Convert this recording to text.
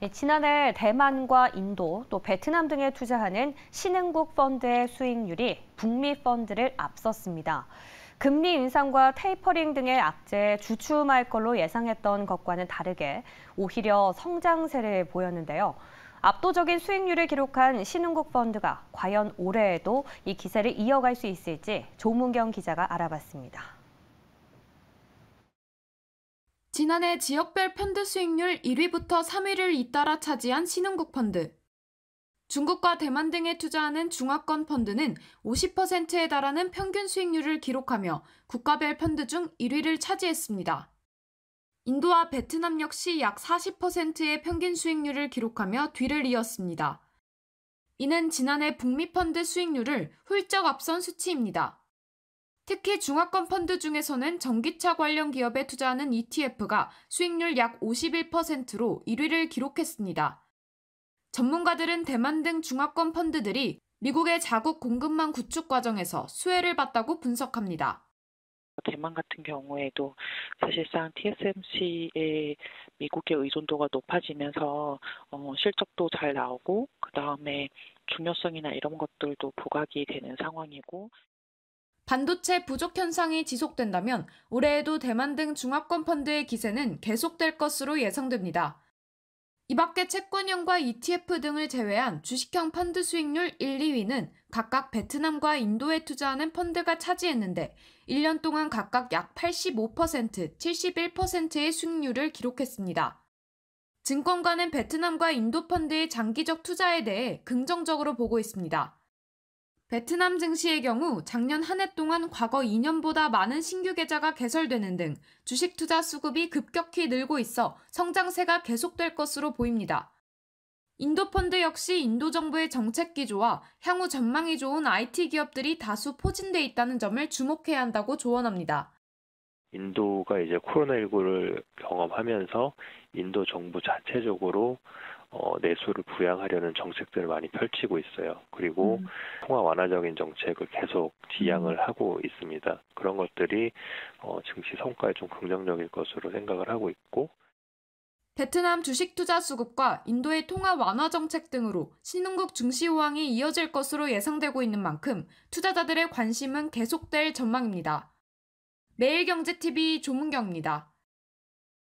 예, 지난해 대만과 인도 또 베트남 등에 투자하는 신흥국 펀드의 수익률이 북미 펀드를 앞섰습니다. 금리 인상과 테이퍼링 등의 악재에 주춤할 걸로 예상했던 것과는 다르게 오히려 성장세를 보였는데요. 압도적인 수익률을 기록한 신흥국 펀드가 과연 올해에도 이 기세를 이어갈 수 있을지 조문경 기자가 알아봤습니다. 지난해 지역별 펀드 수익률 1위부터 3위를 잇따라 차지한 신흥국 펀드. 중국과 대만 등에 투자하는 중화권 펀드는 50%에 달하는 평균 수익률을 기록하며 국가별 펀드 중 1위를 차지했습니다. 인도와 베트남 역시 약 40%의 평균 수익률을 기록하며 뒤를 이었습니다. 이는 지난해 북미 펀드 수익률을 훌쩍 앞선 수치입니다. 특히 중화권 펀드 중에서는 전기차 관련 기업에 투자하는 ETF가 수익률 약 51%로 1위를 기록했습니다. 전문가들은 대만 등 중화권 펀드들이 미국의 자국 공급망 구축 과정에서 수혜를 봤다고 분석합니다. 대만 같은 경우에도 사실상 TSMC의 미국의 의존도가 높아지면서 어, 실적도 잘 나오고 그 다음에 중요성이나 이런 것들도 부각이 되는 상황이고 반도체 부족 현상이 지속된다면 올해에도 대만 등 중화권 펀드의 기세는 계속될 것으로 예상됩니다. 이 밖에 채권형과 ETF 등을 제외한 주식형 펀드 수익률 1, 2위는 각각 베트남과 인도에 투자하는 펀드가 차지했는데 1년 동안 각각 약 85%, 71%의 수익률을 기록했습니다. 증권가는 베트남과 인도 펀드의 장기적 투자에 대해 긍정적으로 보고 있습니다. 베트남 증시의 경우 작년 한 해 동안 과거 2년보다 많은 신규 계좌가 개설되는 등 주식 투자 수급이 급격히 늘고 있어 성장세가 계속될 것으로 보입니다. 인도 펀드 역시 인도 정부의 정책 기조와 향후 전망이 좋은 IT 기업들이 다수 포진돼 있다는 점을 주목해야 한다고 조언합니다. 인도가 이제 코로나19를 경험하면서 인도 정부 자체적으로 어, 내수를 부양하려는 정책들을 많이 펼치고 있어요. 그리고 음. 통화 완화적인 정책을 계속 지향을 음. 하고 있습니다. 그런 것들이 어, 증시 성과에 좀 긍정적일 것으로 생각을 하고 있고 베트남 주식 투자 수급과 인도의 통화 완화 정책 등으로 신흥국 증시 호황이 이어질 것으로 예상되고 있는 만큼 투자자들의 관심은 계속될 전망입니다. 매일경제TV 조문경입니다.